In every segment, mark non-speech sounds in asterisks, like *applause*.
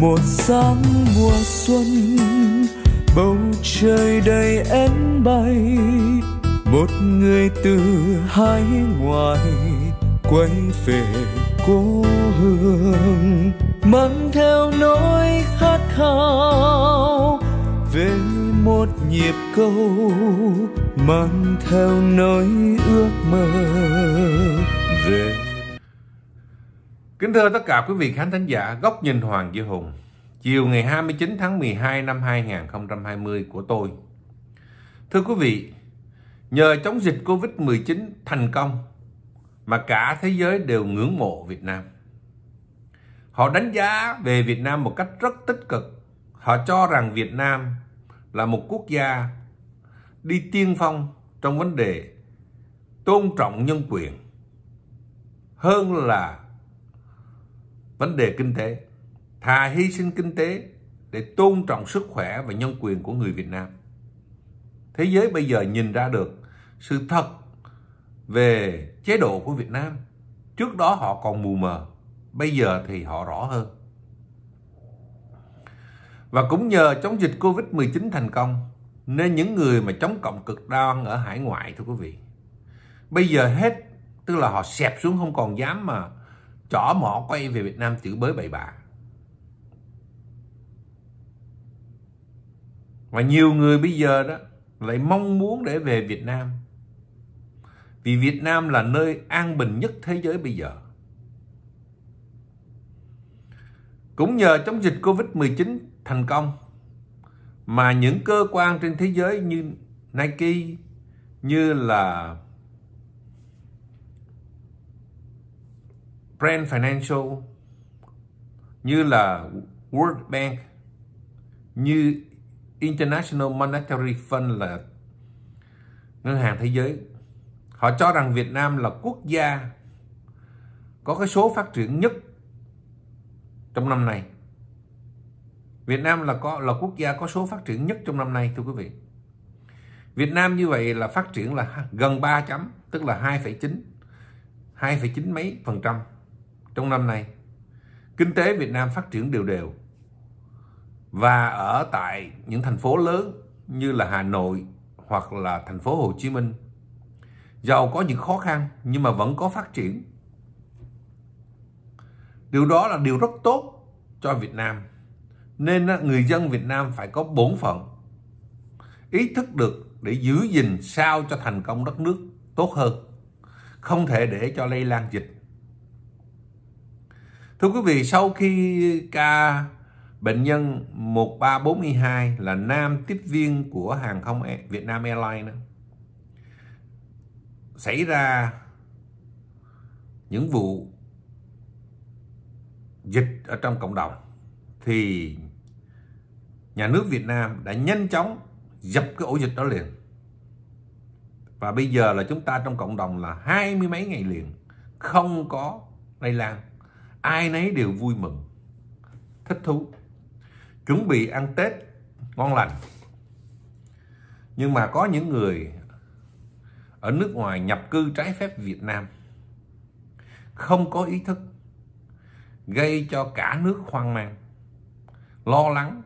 một sáng mùa xuân bầu trời đầy én bay một người từ hai ngoài quay về cố hương mang theo nỗi khát khao về một nhịp câu mang theo nỗi ước mơ về Kính thưa tất cả quý vị khán thính giả, góc nhìn Hoàng Duy Hùng, chiều ngày 29 tháng 12 năm 2020 của tôi. Thưa quý vị, nhờ chống dịch Covid-19 thành công mà cả thế giới đều ngưỡng mộ Việt Nam. Họ đánh giá về Việt Nam một cách rất tích cực. Họ cho rằng Việt Nam là một quốc gia đi tiên phong trong vấn đề tôn trọng nhân quyền hơn là vấn đề kinh tế thà hy sinh kinh tế để tôn trọng sức khỏe và nhân quyền của người Việt Nam thế giới bây giờ nhìn ra được sự thật về chế độ của Việt Nam trước đó họ còn mù mờ bây giờ thì họ rõ hơn và cũng nhờ chống dịch Covid-19 thành công nên những người mà chống cộng cực đoan ở hải ngoại thưa quý vị bây giờ hết tức là họ xẹp xuống không còn dám mà chỏ mỏ quay về Việt Nam chữ bới bậy bạ. Và nhiều người bây giờ đó lại mong muốn để về Việt Nam. Vì Việt Nam là nơi an bình nhất thế giới bây giờ. Cũng nhờ chống dịch Covid-19 thành công mà những cơ quan trên thế giới như Nike, như là brand financial như là World Bank, như International Monetary Fund là ngân hàng thế giới. Họ cho rằng Việt Nam là quốc gia có cái số phát triển nhất trong năm này. Việt Nam là có là quốc gia có số phát triển nhất trong năm nay thưa quý vị. Việt Nam như vậy là phát triển là gần 3 chấm, tức là 2,9 2,9 mấy phần trăm trong năm nay. Kinh tế Việt Nam phát triển đều đều. Và ở tại những thành phố lớn như là Hà Nội hoặc là thành phố Hồ Chí Minh, giàu có những khó khăn nhưng mà vẫn có phát triển. Điều đó là điều rất tốt cho Việt Nam. Nên người dân Việt Nam phải có bổn phận, ý thức được để giữ gìn sao cho thành công đất nước tốt hơn. Không thể để cho lây lan dịch Thưa quý vị, sau khi ca bệnh nhân 1342 là nam tiếp viên của hàng không Việt Nam Airlines xảy ra những vụ dịch ở trong cộng đồng thì nhà nước Việt Nam đã nhanh chóng dập cái ổ dịch đó liền. Và bây giờ là chúng ta trong cộng đồng là hai mươi mấy ngày liền không có lây lan ai nấy đều vui mừng thích thú chuẩn bị ăn tết ngon lành nhưng mà có những người ở nước ngoài nhập cư trái phép Việt Nam không có ý thức gây cho cả nước hoang mang lo lắng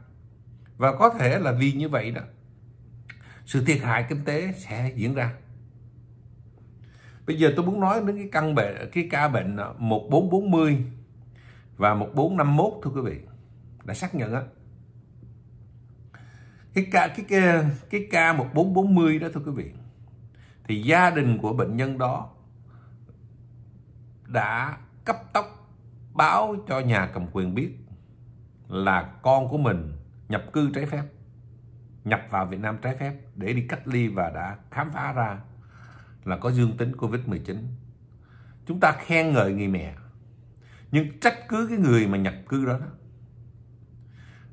và có thể là vì như vậy đó sự thiệt hại kinh tế sẽ diễn ra bây giờ tôi muốn nói đến cái căn bệnh cái ca bệnh 1440 và 1451 thưa quý vị đã xác nhận á cái ca cái cái cái ca 1440 đó thưa quý vị thì gia đình của bệnh nhân đó đã cấp tốc báo cho nhà cầm quyền biết là con của mình nhập cư trái phép nhập vào Việt Nam trái phép để đi cách ly và đã khám phá ra là có dương tính Covid-19 chúng ta khen ngợi người mẹ nhưng trách cứ cái người mà nhập cư đó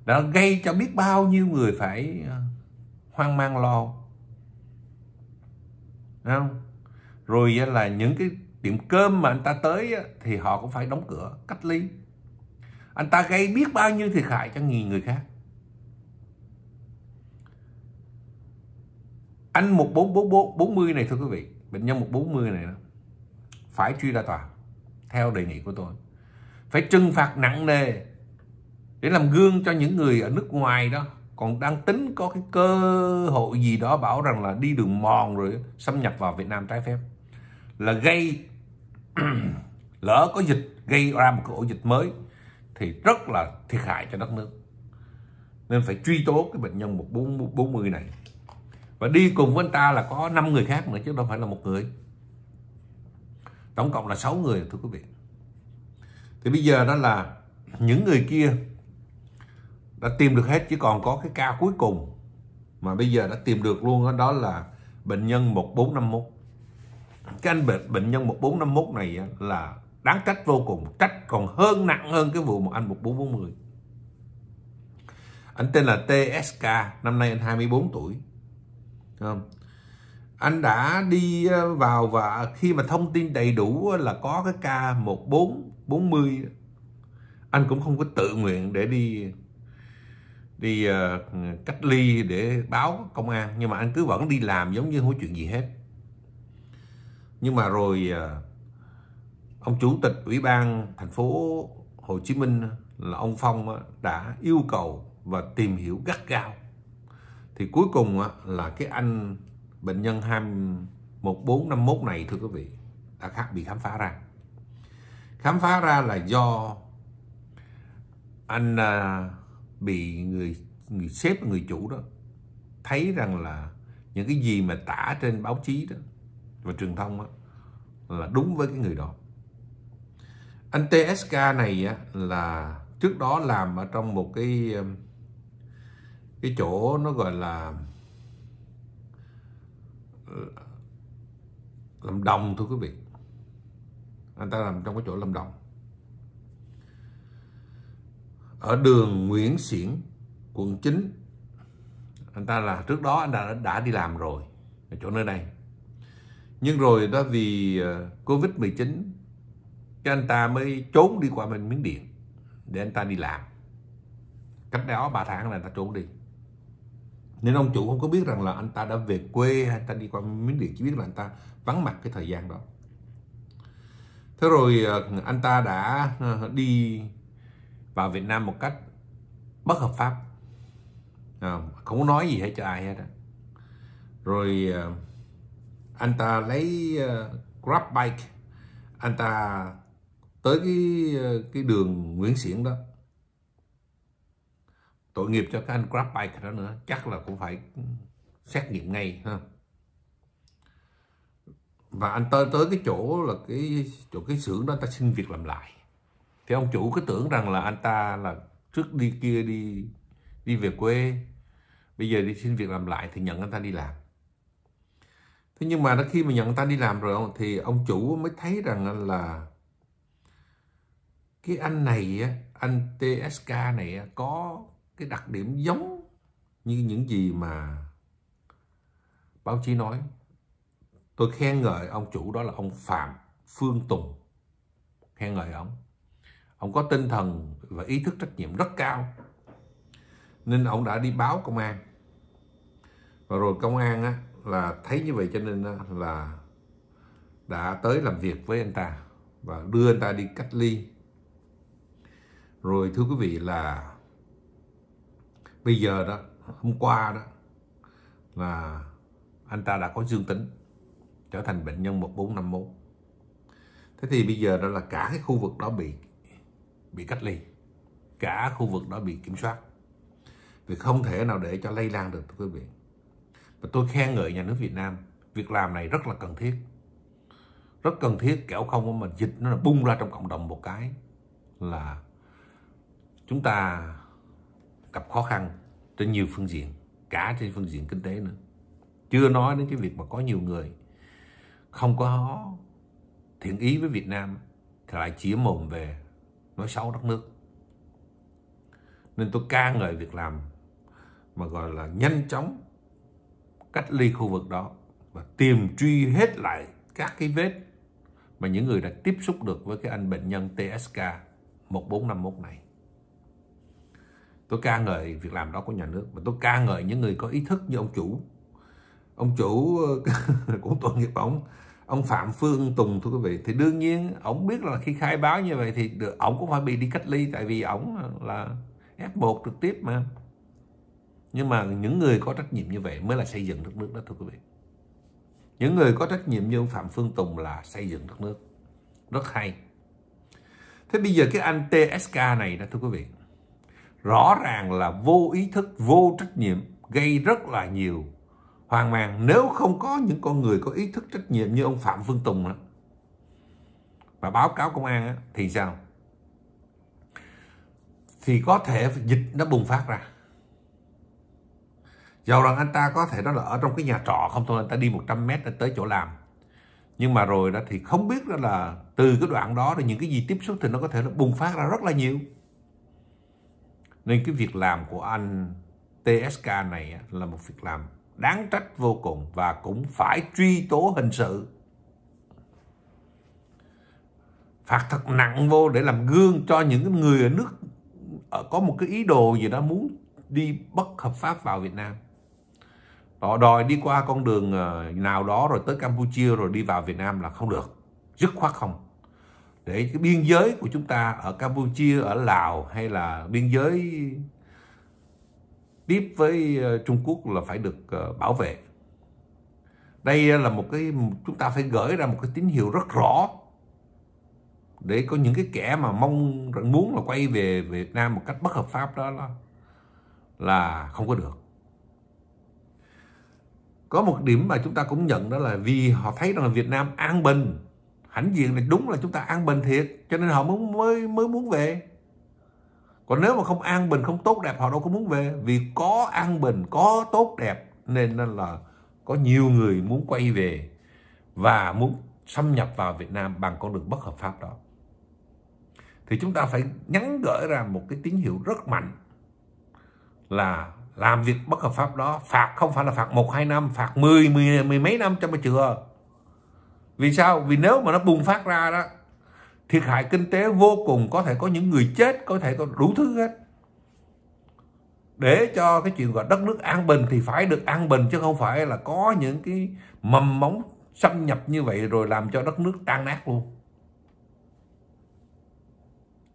đã gây cho biết bao nhiêu người phải ờ, hoang mang lo Đấy không rồi là những cái tiệm cơm mà anh ta tới thì họ cũng phải đóng cửa cách ly anh ta gây biết bao nhiêu thiệt hại cho nghìn người khác anh 1440 này thưa quý vị bệnh nhân 140 này phải truy ra tòa theo đề nghị của tôi phải trừng phạt nặng nề để làm gương cho những người ở nước ngoài đó còn đang tính có cái cơ hội gì đó bảo rằng là đi đường mòn rồi xâm nhập vào Việt Nam trái phép là gây *clears throat* lỡ có dịch gây ra một cái ổ dịch mới thì rất là thiệt hại cho đất nước nên phải truy tố cái bệnh nhân 140 này và đi cùng với anh ta là có 5 người khác nữa chứ đâu phải là một người tổng cộng là 6 người thưa quý vị thì bây giờ đó là những người kia đã tìm được hết chỉ còn có cái ca cuối cùng mà bây giờ đã tìm được luôn đó, đó là bệnh nhân 1451 cái anh bệnh, bệnh nhân 1451 này là đáng trách vô cùng trách còn hơn nặng hơn cái vụ một anh 1440 anh tên là TSK năm nay anh 24 tuổi anh đã đi ờ, vào và khi mà thông tin đầy đủ ờ, là có cái ca 14 40 anh cũng không có tự nguyện để đi đi ờ, cách ly để báo công an nhưng mà anh cứ vẫn đi làm giống như không có chuyện gì hết nhưng mà rồi ông chủ tịch ủy ban thành phố Hồ Chí Minh là ông Phong đã yêu cầu và tìm hiểu gắt gao thì cuối cùng là cái anh bệnh nhân 1451 này thưa quý vị đã khác bị khám phá ra khám phá ra là do anh à, bị người người sếp người chủ đó thấy rằng là những cái gì mà tả trên báo chí đó và truyền thông đó, là đúng với cái người đó anh TSK này á, là trước đó làm ở trong một cái à, cái chỗ nó gọi là Ờ, làm đồng thôi quý vị anh ta làm trong cái chỗ làm đồng ở đường Nguyễn Xiển quận 9 anh ta là trước đó anh ta đã, đã đi làm rồi ở chỗ nơi đây nhưng rồi đó vì ờ, Covid-19 cái anh ta mới trốn đi qua bên Miến Điện để anh ta đi làm cách đó 3 tháng là anh ta trốn đi nên ông chủ không có biết rằng là anh ta đã về quê anh ta đi qua miếng điện chỉ biết là anh ta vắng mặt cái thời gian đó thế rồi ờ, anh ta đã ờ, đi vào Việt Nam một cách bất hợp pháp à, không có nói gì hết cho ai hết rồi ờ, anh ta lấy grab bike anh ta tới cái cái đường Nguyễn Xiển đó tội nghiệp cho cái anh grab bike đó nữa chắc là cũng phải xét nghiệm ngay ha và anh tới tới cái chỗ là cái chỗ cái xưởng đó anh ta xin việc làm lại thì ông chủ cứ tưởng rằng là anh ta là trước đi kia đi đi về quê bây giờ đi xin việc làm lại thì nhận anh ta đi làm thế nhưng mà khi mà nhận anh ta đi làm rồi thì ông chủ mới thấy rằng là cái anh này anh TSK này có cái đặc điểm giống như những gì mà báo chí nói tôi khen ngợi ông chủ đó là ông phạm phương tùng khen ngợi ông ông có tinh thần và ý thức trách nhiệm rất cao nên ông đã đi báo công an và rồi công an á, là thấy như vậy cho nên á, là đã tới làm việc với anh ta và đưa anh ta đi cách ly rồi thưa quý vị là bây giờ đó hôm qua đó là anh ta đã có dương tính trở thành bệnh nhân 1451 thế thì bây giờ đó là cả cái khu vực đó bị bị cách ly cả khu vực đó bị kiểm soát vì không thể nào để cho lây lan được thưa quý vị và tôi khen ngợi nhà nước Việt Nam việc làm này rất là cần thiết rất cần thiết kẻo không mà dịch nó là bung ra trong cộng đồng một cái là chúng ta gặp khó khăn trên nhiều phương diện cả trên phương diện kinh tế nữa chưa nói đến cái việc mà có nhiều người không có thiện ý với Việt Nam thì lại chĩa mồm về nói xấu đất nước nên tôi ca ngợi việc làm mà gọi là nhanh chóng cách ly khu vực đó và tìm truy hết lại các cái vết mà những người đã tiếp xúc được với cái anh bệnh nhân TSK 1451 này tôi ca ngợi việc làm đó của nhà nước và tôi ca ngợi những người có ý thức như ông chủ ông chủ ờ, *laughs* của tội nghiệp ông ông Phạm Phương Tùng thưa quý vị thì đương nhiên ông biết là khi khai báo như vậy thì được ông cũng phải bị đi cách ly tại vì ông là F1 trực tiếp mà nhưng mà những người có trách nhiệm như vậy mới là xây dựng đất nước đó thưa quý vị những người có trách nhiệm như ông Phạm Phương Tùng là xây dựng đất nước rất hay thế bây giờ cái anh TSK này đó thưa quý vị rõ ràng là vô ý thức, vô trách nhiệm gây rất là nhiều hoang mang nếu không có những con người có ý thức trách nhiệm như ông Phạm Phương Tùng đó. và báo cáo công an đó, thì sao? Thì có thể dịch nó bùng phát ra. Dầu rằng anh ta có thể đó là ở trong cái nhà trọ không thôi anh ta đi 100 mét để tới chỗ làm. Nhưng mà rồi đó thì không biết đó là từ cái đoạn đó thì những cái gì tiếp xúc thì nó có thể nó bùng phát ra rất là nhiều. Nên cái việc làm của anh TSK này là một việc làm đáng trách vô cùng và cũng phải truy tố hình sự. Phạt thật nặng vô để làm gương cho những người ở nước có một cái ý đồ gì đó muốn đi bất hợp pháp vào Việt Nam. Họ đòi đi qua con đường ờ, nào đó rồi tới Campuchia rồi đi vào Việt Nam là không được. Dứt khoát không để cái biên giới của chúng ta ở Campuchia, ở Lào hay là biên giới tiếp với ờ, Trung Quốc là phải được ờ, bảo vệ. Đây là một cái chúng ta phải gửi ra một cái tín hiệu rất rõ để có những cái kẻ mà mong muốn là quay về Việt Nam một cách bất hợp pháp đó là, là không có được. Có một điểm mà chúng ta cũng nhận đó là vì họ thấy rằng là Việt Nam an bình hãnh diện này đúng là chúng ta an bình thiệt cho nên họ mới mới mới muốn về còn nếu mà không an bình không tốt đẹp họ đâu có muốn về vì có an bình có tốt đẹp nên là có nhiều người muốn quay về và muốn xâm nhập vào Việt Nam bằng con đường bất hợp pháp đó thì chúng ta phải nhắn gửi ra một cái tín hiệu rất mạnh là làm việc bất hợp pháp đó phạt không phải là phạt một hai năm phạt mười mười, mười mấy năm cho mà chưa vì sao vì nếu mà nó bùng phát ra đó thiệt hại kinh tế vô cùng có thể có những người chết có thể có đủ thứ hết để cho cái chuyện gọi đất nước an bình thì phải được an bình chứ không phải là có những cái mầm móng xâm nhập như vậy rồi làm cho đất nước tan nát luôn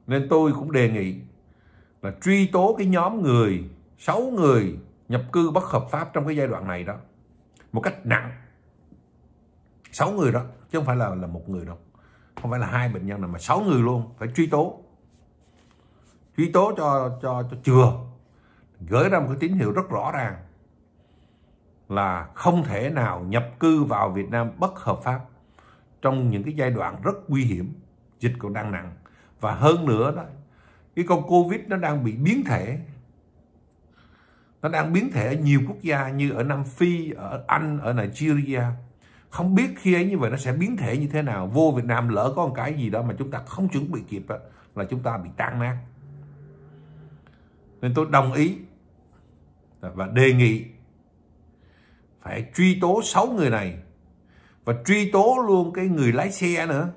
nên tôi cũng đề nghị là truy tố cái nhóm người sáu người nhập cư bất hợp pháp trong cái giai đoạn này đó một cách nặng sáu người đó chứ không phải là là một người đâu không phải là hai bệnh nhân nào mà sáu người luôn phải truy tố truy tố cho cho cho chừa gửi ra một cái tín hiệu rất rõ ràng là không thể nào nhập cư vào Việt Nam bất hợp pháp trong những cái giai đoạn rất nguy hiểm dịch còn đang nặng và hơn nữa đó cái con covid nó đang bị biến thể nó đang biến thể ở nhiều quốc gia như ở Nam Phi ở Anh ở Nigeria không biết khi ấy như vậy nó sẽ biến thể như thế nào vô Việt Nam lỡ có một cái gì đó mà chúng ta không chuẩn bị kịp đó, là chúng ta bị tan nát nên tôi đồng ý và đề nghị phải truy tố 6 người này và truy tố luôn cái người lái xe nữa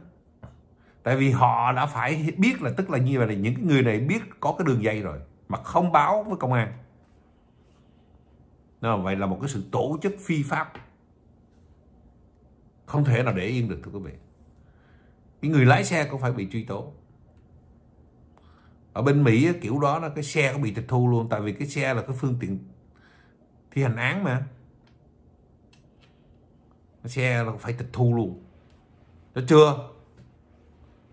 tại vì họ đã phải biết là tức là như vậy là những người này biết có cái đường dây rồi mà không báo với công an Đó, vậy là một cái sự tổ chức phi pháp không thể nào để yên được thưa quý vị cái người lái xe cũng phải bị truy tố ở bên Mỹ kiểu đó là cái xe cũng bị tịch thu luôn tại vì cái xe là cái phương tiện thi hành án mà cái xe là phải tịch thu luôn được chưa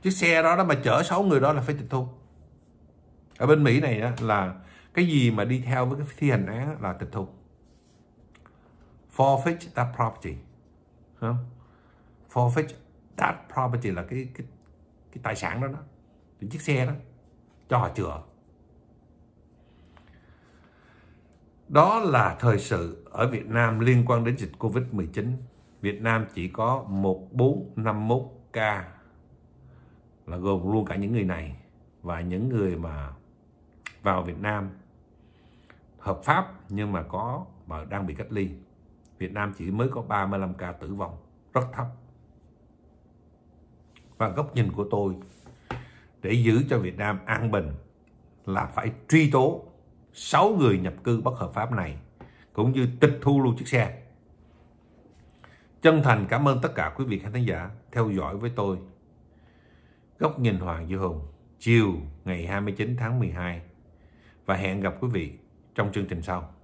chiếc xe đó đó mà chở 6 người đó là phải tịch thu ở bên Mỹ này là cái gì mà đi theo với cái thi hành án là tịch thu forfeit that property không forfeit that property là cái cái, cái tài sản đó đó cái chiếc xe đó cho họ chữa đó là thời sự ở Việt Nam liên quan đến dịch Covid-19 Việt Nam chỉ có 1451 ca là gồm luôn cả những người này và những người mà vào Việt Nam hợp pháp nhưng mà có mà đang bị cách ly Việt Nam chỉ mới có 35 ca tử vong rất thấp và góc nhìn của tôi để giữ cho Việt Nam an bình là phải truy tố 6 người nhập cư bất hợp pháp này cũng như tịch thu luôn chiếc xe. Chân thành cảm ơn tất cả quý vị khán giả theo dõi với tôi. Góc nhìn Hoàng Duy Hùng chiều ngày 29 tháng 12 và hẹn gặp quý vị trong chương trình sau.